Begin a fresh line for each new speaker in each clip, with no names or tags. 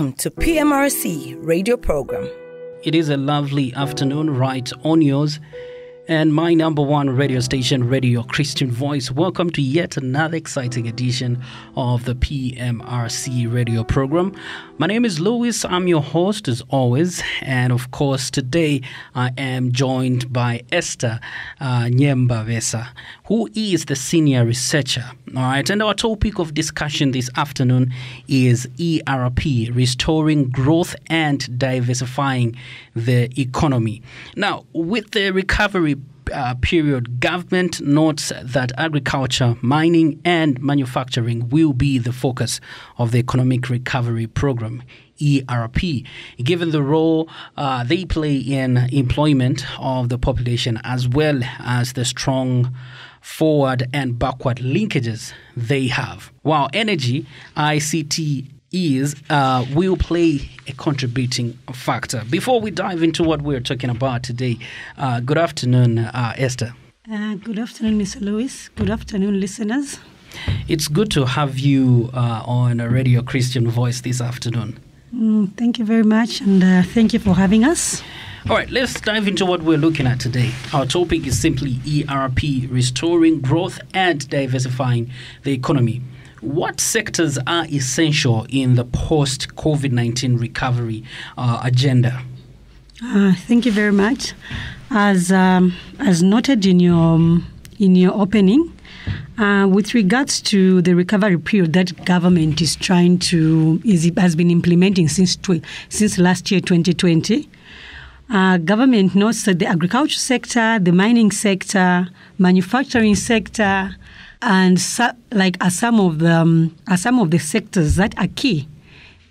Welcome to PMRC radio program. It is a lovely afternoon right on yours and my number one radio station, Radio Christian Voice. Welcome to yet another exciting edition of the PMRC radio program. My name is Louis, I'm your host as always, and of course, today I am joined by Esther uh, Nyembavesa, who is the senior researcher. All right, and our topic of discussion this afternoon is ERP, restoring growth and diversifying the economy. Now, with the recovery uh, period, government notes that agriculture, mining, and manufacturing will be the focus of the Economic Recovery Program. ERP, given the role uh, they play in employment of the population as well as the strong forward and backward linkages they have. While energy, ICT, is uh, will play a contributing factor. Before we dive into what we're talking about today, uh, good afternoon, uh, Esther.
Uh, good afternoon, Mr. Lewis. Good afternoon, listeners.
It's good to have you uh, on Radio Christian Voice this afternoon.
Mm, thank you very much, and uh, thank you for having us.
All right, let's dive into what we're looking at today. Our topic is simply ERP restoring growth and diversifying the economy. What sectors are essential in the post COVID 19 recovery uh, agenda?
Uh, thank you very much. As, um, as noted in your, um, in your opening, uh, with regards to the recovery period that government is trying to is, has been implementing since tw- since last year 2020, uh, government notes that the agriculture sector, the mining sector, manufacturing sector, and so, like are some of the um, are some of the sectors that are key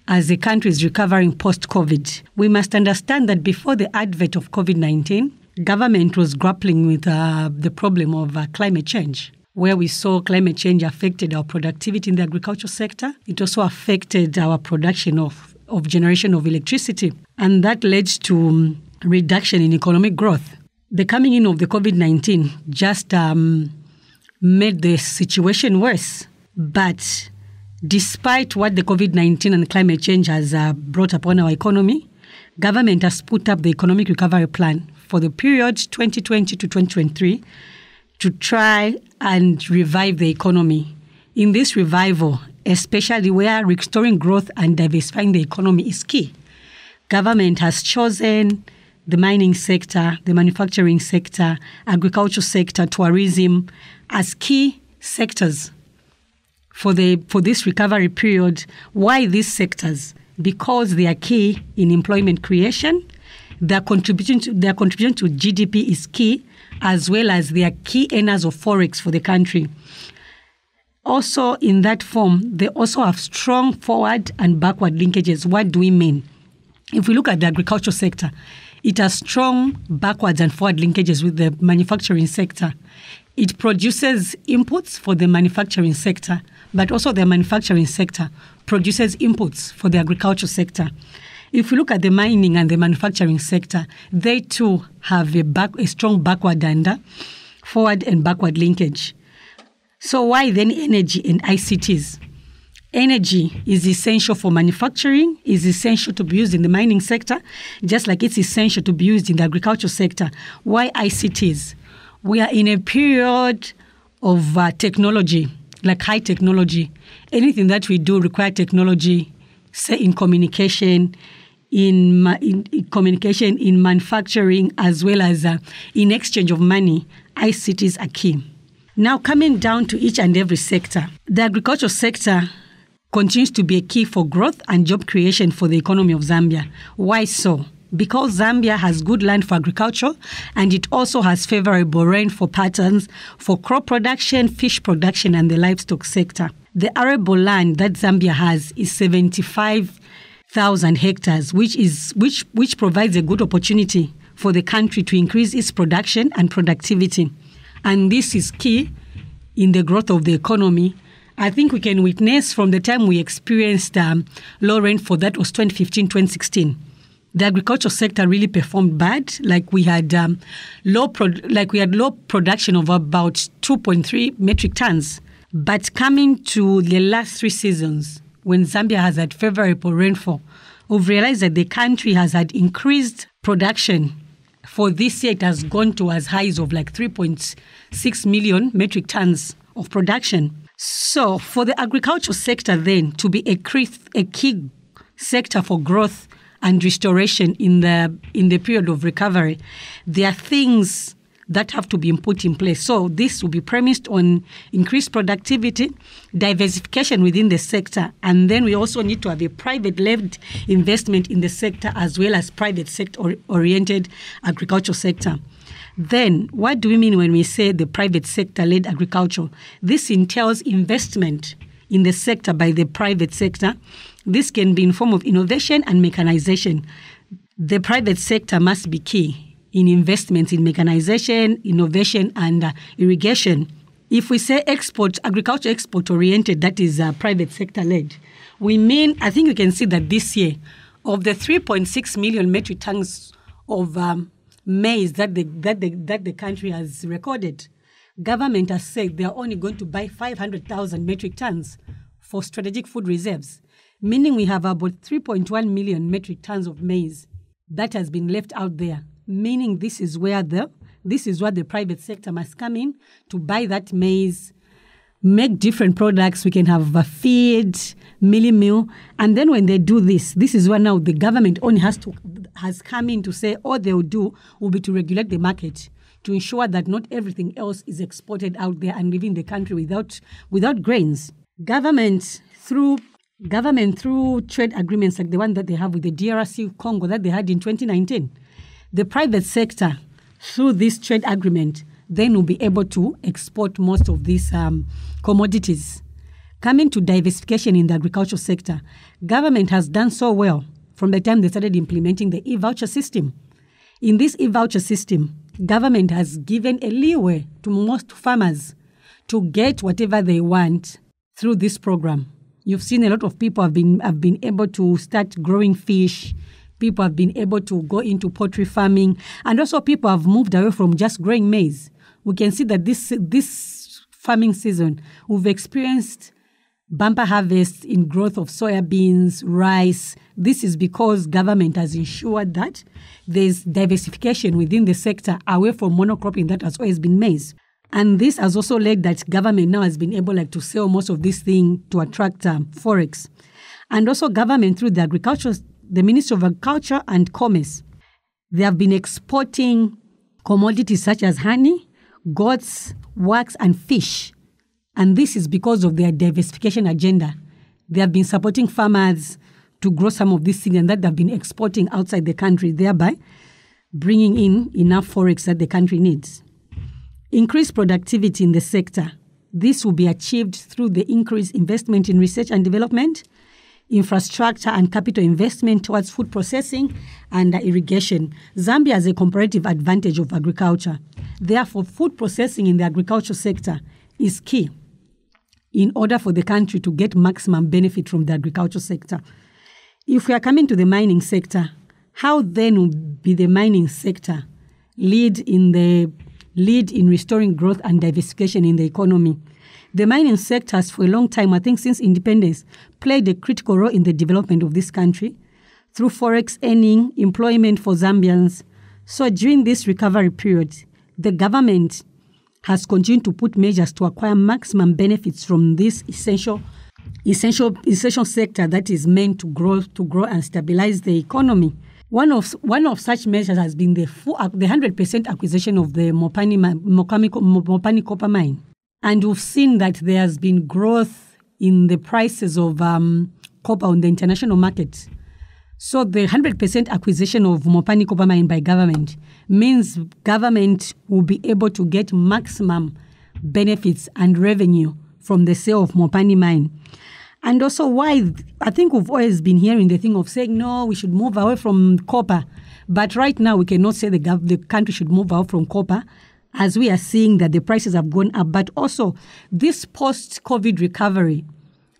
as the country is recovering post-COVID. We must understand that before the advent of COVID-19, government was grappling with uh, the problem of uh, climate change where we saw climate change affected our productivity in the agricultural sector. It also affected our production of, of generation of electricity, and that led to um, reduction in economic growth. The coming in of the COVID 19 just um, made the situation worse. But despite what the COVID 19 and climate change has uh, brought upon our economy, government has put up the economic recovery plan for the period 2020 to 2023 to try and revive the economy. In this revival, especially where restoring growth and diversifying the economy is key, government has chosen the mining sector, the manufacturing sector, agriculture sector, tourism, as key sectors for the for this recovery period. Why these sectors? Because they are key in employment creation. Their contribution to, their contribution to GDP is key, as well as they are key earners of forex for the country. Also, in that form, they also have strong forward and backward linkages. What do we mean? If we look at the agricultural sector, it has strong backwards and forward linkages with the manufacturing sector. It produces inputs for the manufacturing sector, but also the manufacturing sector produces inputs for the agriculture sector. If you look at the mining and the manufacturing sector, they too have a, back, a strong backward and forward and backward linkage. So, why then energy and ICTs? Energy is essential for manufacturing, is essential to be used in the mining sector, just like it's essential to be used in the agriculture sector. Why ICTs? we are in a period of uh, technology, like high technology. Anything that we do require technology, say in communication, in, in, in communication, in manufacturing, as well as uh, in exchange of money. ICT is a key. Now, coming down to each and every sector, the agricultural sector continues to be a key for growth and job creation for the economy of Zambia. Why so? because Zambia has good land for agriculture and it also has favorable rain for patterns for crop production, fish production, and the livestock sector. The arable land that Zambia has is 75,000 hectares, which, is, which, which provides a good opportunity for the country to increase its production and productivity. And this is key in the growth of the economy I think we can witness from the time we experienced um, low rainfall, that was 2015, 2016 the agricultural sector really performed bad. Like we had um, low, pro- like we had low production of about 2.3 metric tons. But coming to the last three seasons, when Zambia has had favorable rainfall, we've realized that the country has had increased production. For this year, it has gone to as highs of like 3.6 million metric tons of production. So, for the agricultural sector, then to be a key sector for growth and restoration in the in the period of recovery, there are things that have to be put in place. So this will be premised on increased productivity, diversification within the sector, and then we also need to have a private-led investment in the sector as well as private sector-oriented agricultural sector. Then, what do we mean when we say the private sector-led agriculture? This entails investment in the sector by the private sector, this can be in form of innovation and mechanization. The private sector must be key in investments in mechanization, innovation, and uh, irrigation. If we say export, agriculture export oriented, that is uh, private sector led, we mean, I think you can see that this year, of the 3.6 million metric tons of um, maize that the, that, the, that the country has recorded, government has said they are only going to buy 500,000 metric tons for strategic food reserves meaning we have about 3.1 million metric tons of maize that has been left out there, meaning this is where the this is what the private sector must come in to buy that maize, make different products. We can have a feed, milling meal, and then when they do this, this is where now the government only has to has come in to say all they will do will be to regulate the market to ensure that not everything else is exported out there and leaving the country without without grains. Government through government through trade agreements like the one that they have with the DRC Congo that they had in 2019, the private sector through this trade agreement then will be able to export most of these um, commodities. Coming to diversification in the agricultural sector, government has done so well from the time they started implementing the e-voucher system. In this e-voucher system, government has given a leeway to most farmers to get whatever they want through this program. You've seen a lot of people have been have been able to start growing fish. People have been able to go into poultry farming, and also people have moved away from just growing maize. We can see that this this farming season we've experienced bumper harvests in growth of soybeans, rice. This is because government has ensured that there's diversification within the sector away from monocropping that has always been maize. And this has also led that government now has been able like to sell most of this thing to attract um, forex. And also government through the agriculture, the Ministry of Agriculture and Commerce, they have been exporting commodities such as honey, goats, wax, and fish. And this is because of their diversification agenda. They have been supporting farmers to grow some of these things and that they've been exporting outside the country, thereby bringing in enough forex that the country needs increase productivity in the sector. This will be achieved through the increased investment in research and development, infrastructure and capital investment towards food processing and irrigation. Zambia has a comparative advantage of agriculture. Therefore, food processing in the agriculture sector is key in order for the country to get maximum benefit from the agriculture sector. If we are coming to the mining sector, how then will be the mining sector lead in the lead in restoring growth and diversification in the economy. The mining sector has, for a long time, I think since independence, played a critical role in the development of this country through forex earning, employment for Zambians. So during this recovery period, the government has continued to put measures to acquire maximum benefits from this essential essential essential sector that is meant to grow to grow and stabilize the economy. One of one of such measures has been the full, uh, the 100% acquisition of the Mopani, Mopani, Mopani copper mine, and we've seen that there has been growth in the prices of um, copper on the international market. So the 100% acquisition of Mopani copper mine by government means government will be able to get maximum benefits and revenue from the sale of Mopani mine. And also, why I think we've always been hearing the thing of saying, no, we should move away from copper. But right now, we cannot say the, gov- the country should move out from copper as we are seeing that the prices have gone up. But also, this post COVID recovery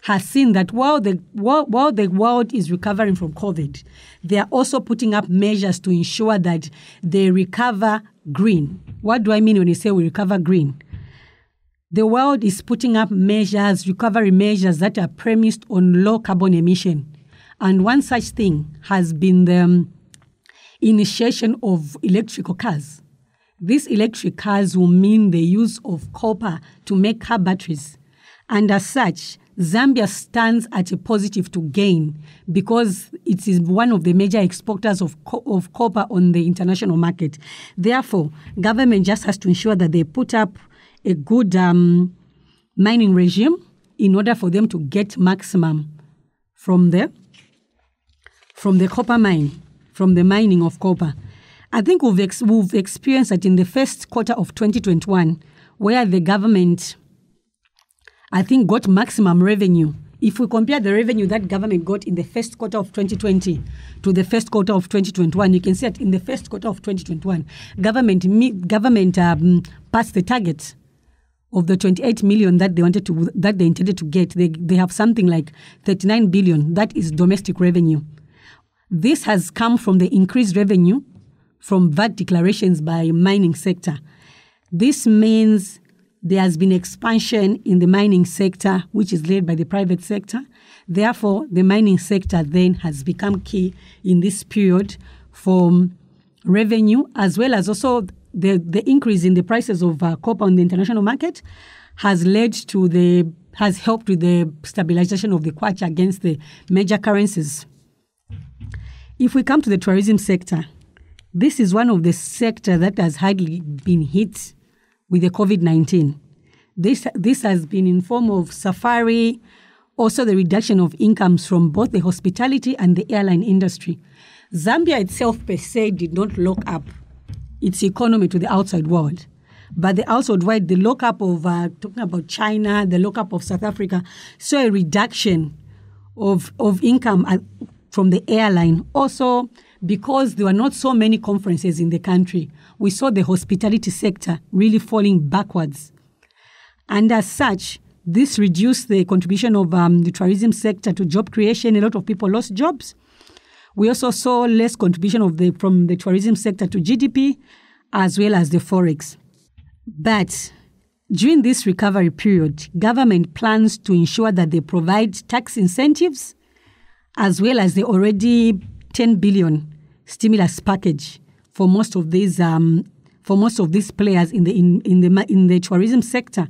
has seen that while the, while, while the world is recovering from COVID, they are also putting up measures to ensure that they recover green. What do I mean when I say we recover green? the world is putting up measures, recovery measures that are premised on low carbon emission. And one such thing has been the um, initiation of electrical cars. These electric cars will mean the use of copper to make car batteries. And as such, Zambia stands at a positive to gain because it is one of the major exporters of, co- of copper on the international market. Therefore, government just has to ensure that they put up a good um, mining regime in order for them to get maximum from the from the copper mine, from the mining of copper. I think we've, ex- we've experienced that in the first quarter of 2021, where the government, I think, got maximum revenue. If we compare the revenue that government got in the first quarter of 2020 to the first quarter of 2021, you can see that in the first quarter of 2021, government government um, passed the target of the 28 million that they wanted to that they intended to get, they, they have something like 39 billion. That is domestic revenue. This has come from the increased revenue from VAT declarations by mining sector. This means there has been expansion in the mining sector, which is led by the private sector. Therefore, the mining sector then has become key in this period for revenue as well as also the, the increase in the prices of uh, copper on the international market has led to the has helped with the stabilization of the kwacha against the major currencies. If we come to the tourism sector, this is one of the sector that has hardly been hit with the COVID-19. This this has been in form of safari, also the reduction of incomes from both the hospitality and the airline industry. Zambia itself per se did not lock up its economy to the outside world. But the outside world, the lockup of, uh, talking about China, the lockup of South Africa, saw a reduction of, of income uh, from the airline. Also, because there were not so many conferences in the country, we saw the hospitality sector really falling backwards. And as such, this reduced the contribution of um, the tourism sector to job creation. A lot of people lost jobs. We also saw less contribution of the, from the tourism sector to GDP as well as the forex. But during this recovery period, government plans to ensure that they provide tax incentives as well as the already 10 billion stimulus package for most of these um, for most of these players in the in, in the in the tourism sector.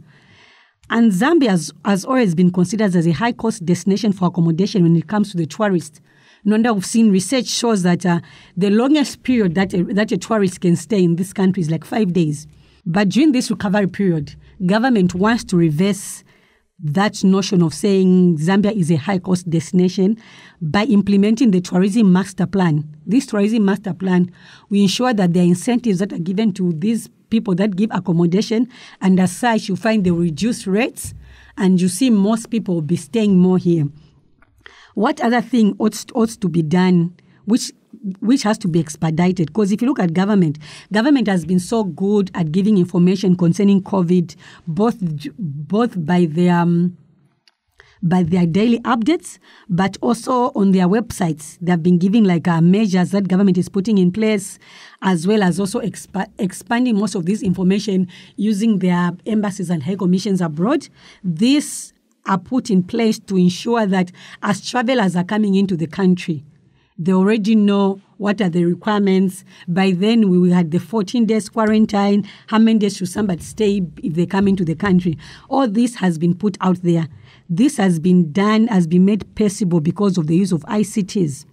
And Zambia has, has always been considered as a high cost destination for accommodation when it comes to the tourist no wonder we've seen research shows that uh, the longest period that a, that a tourist can stay in this country is like five days. But during this recovery period, government wants to reverse that notion of saying Zambia is a high cost destination by implementing the tourism master plan. This tourism master plan, we ensure that the incentives that are given to these people that give accommodation, and as such, you find they reduce rates, and you see most people will be staying more here what other thing ought, ought to be done which which has to be expedited because if you look at government government has been so good at giving information concerning covid both both by their um, by their daily updates, but also on their websites. They have been giving like uh, measures that government is putting in place, as well as also expanding most of this information using their embassies and high commissions abroad. This are put in place to ensure that as travelers are coming into the country, they already know what are the requirements. By then, we had the 14 days quarantine. How many days should somebody stay if they come into the country? All this has been put out there. This has been done, has been made possible because of the use of ICTs.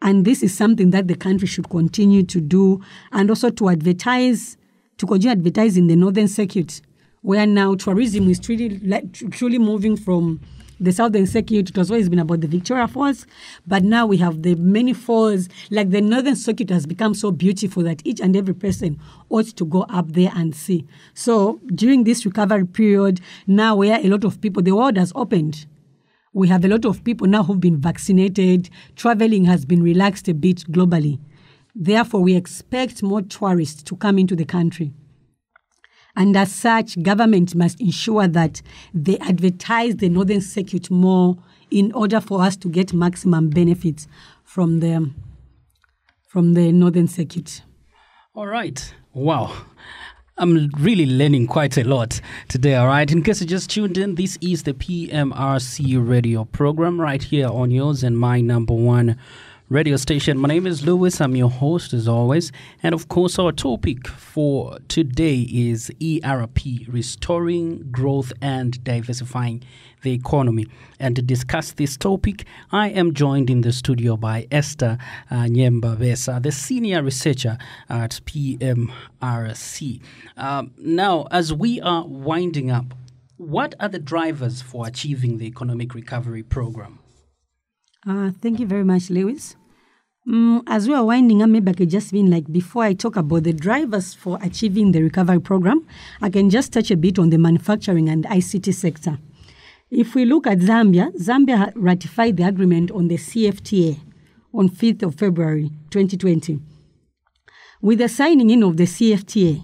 And this is something that the country should continue to do and also to advertise, to continue advertising the Northern Circuit where now tourism is truly, like, truly moving from the southern circuit. It has always been about the Victoria Falls, but now we have the many falls. Like the northern circuit has become so beautiful that each and every person ought to go up there and see. So during this recovery period, now where a lot of people, the world has opened. We have a lot of people now who've been vaccinated. Traveling has been relaxed a bit globally. Therefore, we expect more tourists to come into the country. And as such, government must ensure that they advertise the northern circuit more in order for us to get maximum benefits from the from the northern circuit.
All right. Wow. I'm really learning quite a lot today, all right? In case you just tuned in, this is the PMRC radio program right here on yours and my number one radio station. My name is Lewis. I'm your host, as always. And of course, our topic for today is ERP restoring growth and diversifying the economy. And to discuss this topic, I am joined in the studio by Esther uh, Nyembavesa, the senior researcher at PMRC. Um, now, as we are winding up, what are the drivers for achieving the economic recovery program?
Uh, thank you very much, Lewis. Mm, as we are winding up, maybe I could just mean like before I talk about the drivers for achieving the recovery program, I can just touch a bit on the manufacturing and ICT sector. If we look at Zambia, Zambia ratified the agreement on the CFTA on 5th of February 2020. With the signing in of the CFTA,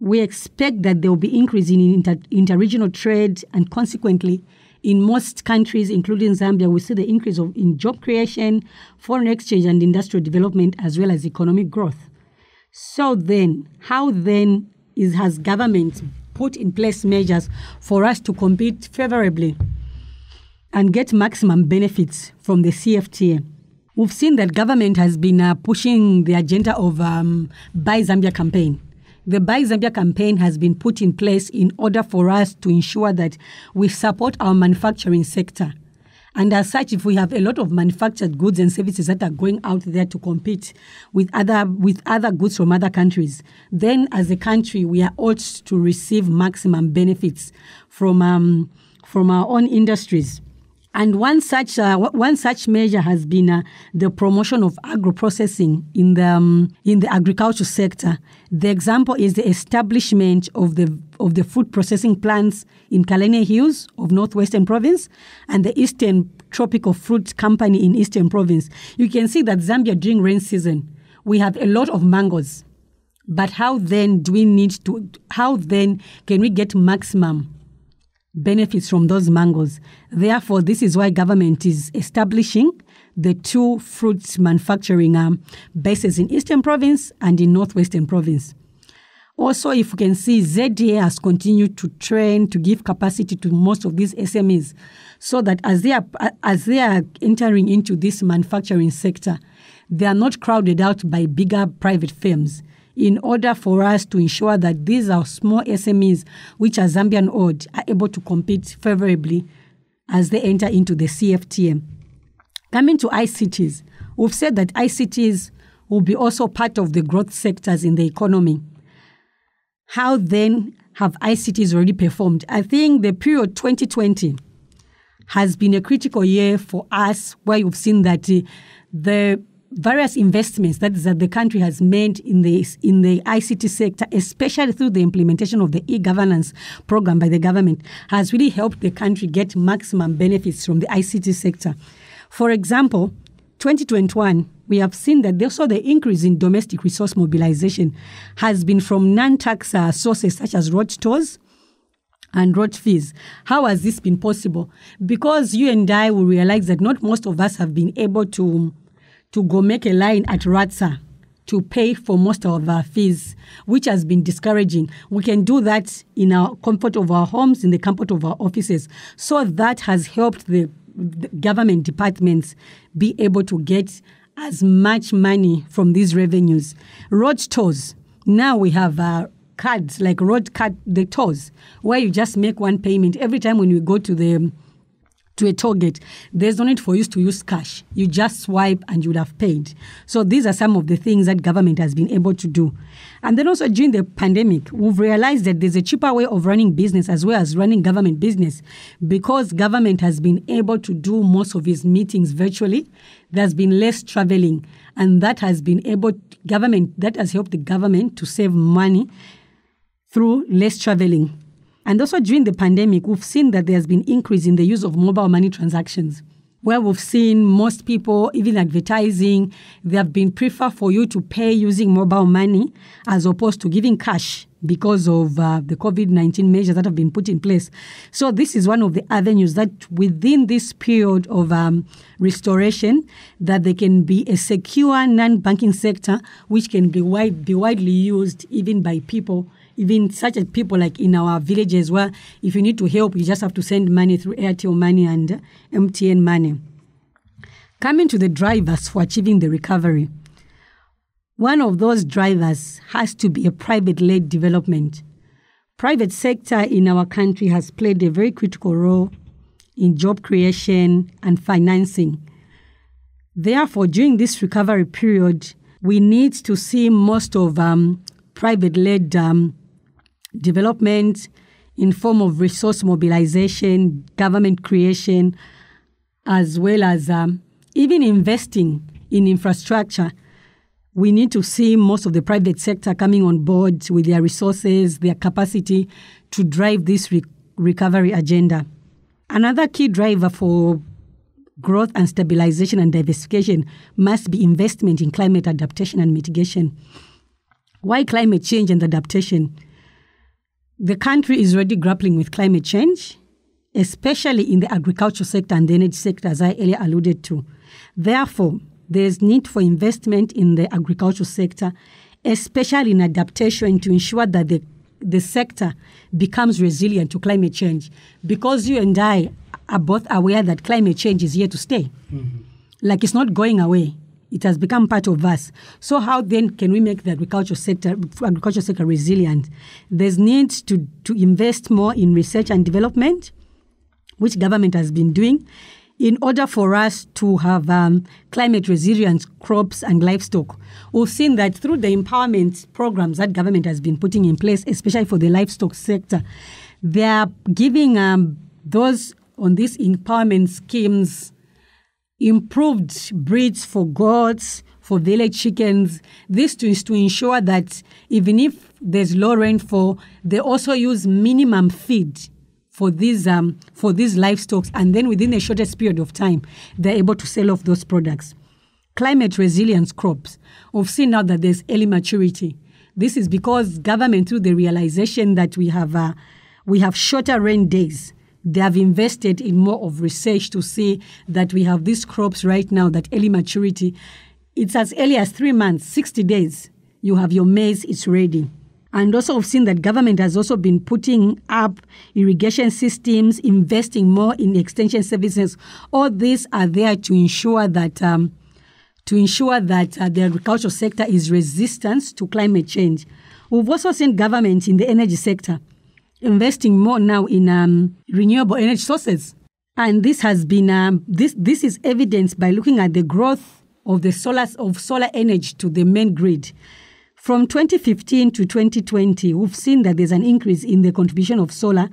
we expect that there will be increase in inter- interregional trade and consequently in most countries, including Zambia, we see the increase of, in job creation, foreign exchange, and industrial development, as well as economic growth. So then, how then is has government put in place measures for us to compete favorably and get maximum benefits from the CFTA? We've seen that government has been uh, pushing the agenda of um, Buy Zambia campaign the Buy Zambia campaign has been put in place in order for us to ensure that we support our manufacturing sector. And as such, if we have a lot of manufactured goods and services that are going out there to compete with other with other goods from other countries, then as a country we are ought to receive maximum benefits from um, from our own industries. And one such uh, one such measure has been uh, the promotion of agro processing in the um, in the agricultural sector, the example is the establishment of the of the food processing plants in Kalenia Hills of Northwestern Province and the Eastern Tropical Fruit Company in Eastern Province. You can see that Zambia during rain season, we have a lot of mangoes. But how then do we need to how then can we get maximum benefits from those mangoes? Therefore, this is why government is establishing the two fruits manufacturing um, bases in Eastern Province and in Northwestern Province. Also, if you can see, ZDA has continued to train to give capacity to most of these SMEs, so that as they are as they are entering into this manufacturing sector, they are not crowded out by bigger private firms. In order for us to ensure that these are small SMEs, which are Zambian owned are able to compete favorably as they enter into the CFTM. Coming to ICTs, we've said that ICTs will be also part of the growth sectors in the economy. How then have ICTs already performed? I think the period 2020 has been a critical year for us, where you've seen that uh, the various investments that, that the country has made in the, in the ICT sector, especially through the implementation of the e-governance program by the government, has really helped the country get maximum benefits from the ICT sector. For example, 2021, we have seen that also the increase in domestic resource mobilization has been from non-tax uh, sources such as road stores and road fees. How has this been possible? Because you and I will realize that not most of us have been able to to go make a line at Ratsa to pay for most of our fees, which has been discouraging. We can do that in our comfort of our homes, in the comfort of our offices. So that has helped the government departments be able to get as much money from these revenues. Road tolls. Now we have uh, cards like road card the tolls where you just make one payment every time when you go to the to a target, there's no need for you to use cash. You just swipe and you would have paid. So these are some of the things that government has been able to do. And then also during the pandemic, we've realized that there's a cheaper way of running business as well as running government business because government has been able to do most of its meetings virtually. There's been less traveling and that has been able to, government that has helped the government to save money through less traveling and also during the pandemic, we've seen that there's been increase in the use of mobile money transactions where we've seen most people, even advertising, they have been prefer for you to pay using mobile money as opposed to giving cash because of uh, the COVID 19 measures that have been put in place. So, this is one of the avenues that within this period of um, restoration, that there can be a secure non banking sector which can be, wide, be widely used even by people even such as people like in our villages where if you need to help, you just have to send money through Airtel money and MTN money. Coming to the drivers for achieving the recovery, one of those drivers has to be a private led development. Private sector in our country has played a very critical role in job creation and financing. Therefore, during this recovery period, we need to see most of um, private led um, development in form of resource mobilization, government creation, as well as um, even investing in infrastructure. We need to see most of the private sector coming on board with their resources, their capacity to drive this re- recovery agenda. Another key driver for growth and stabilization and diversification must be investment in climate adaptation and mitigation. Why climate change and adaptation? The country is already grappling with climate change, especially in the agricultural sector and the energy sector, as I earlier alluded to. Therefore, there is need for investment in the agricultural sector, especially in adaptation to ensure that the the sector becomes resilient to climate change because you and I are both aware that climate change is here to stay. Mm-hmm. Like it's not going away it has become part of us. So how then can we make the agricultural sector agricultural sector resilient? There's need to, to invest more in research and development, which government has been doing, in order for us to have um, climate resilient crops and livestock. We've seen that through the empowerment programs that government has been putting in place, especially for the livestock sector, they are giving um, those on these empowerment schemes improved breeds for goats, for village chickens. This is to ensure that even if there's low rainfall, they also use minimum feed for these um, for these livestock, and then within the shortest period of time, they're able to sell off those products. Climate resilience crops. We've seen now that there's early maturity. This is because government, through the realization that we have uh, we have shorter rain days, they have invested in more of research to see that we have these crops right now that early maturity. It's as early as three months, 60 days. You have your maize, it's ready. And also, I've seen that government has also been putting up irrigation systems, investing more in extension services. All these are there to ensure that um, to ensure that uh, the agricultural sector is resistant to climate change. We've also seen government in the energy sector investing more now in um, renewable energy sources. And this has been um, this this is evidenced by looking at the growth of the solar of solar energy to the main grid. From 2015 to 2020, we've seen that there's an increase in the contribution of solar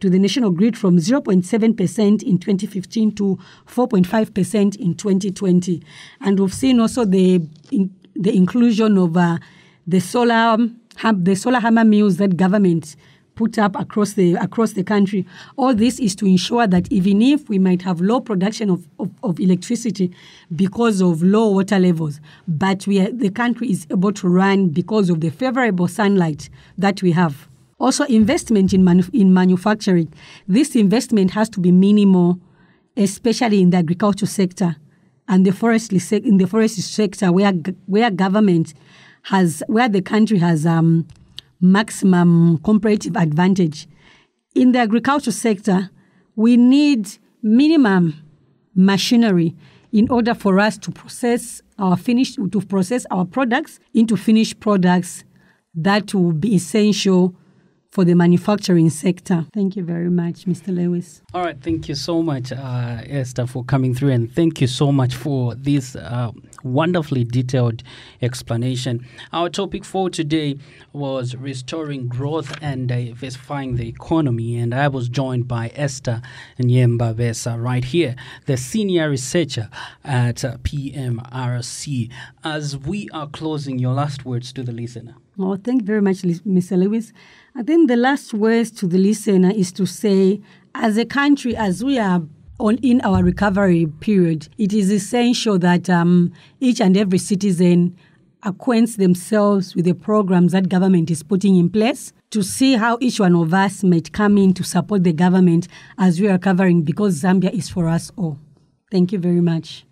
to the national grid from 0.7% in 2015 to 4.5% in 2020. And we've seen also the in, the inclusion of uh, the solar um, the solar hammer mills that government put up across the across the country. All this is to ensure that even if we might have low production of, of, of electricity because of low water levels, but we are, the country is able to run because of the favorable sunlight that we have. Also, investment in, manu- in manufacturing. This investment has to be minimal, especially in the agriculture sector and the forestry se- in the forestry sector, where where government has where the country has um, maximum comparative advantage. In the agriculture sector, we need minimum machinery in order for us to process our finished to process our products into finished products that will be essential for the manufacturing sector. Thank you very much, Mr. Lewis.
All right, thank you so much, uh, Esther, for coming through, and thank you so much for this uh, wonderfully detailed explanation. Our topic for today was restoring growth and diversifying the economy, and I was joined by Esther Nyembabesa right here, the senior researcher at PMRC. As we are closing, your last words to the listener.
Well, thank you very much, Mr. Lewis. I think the last words to the listener is to say, as a country, as we are on, in our recovery period, it is essential that um, each and every citizen acquaints themselves with the programs that government is putting in place to see how each one of us might come in to support the government as we are covering. because Zambia is for us all. Thank you very much.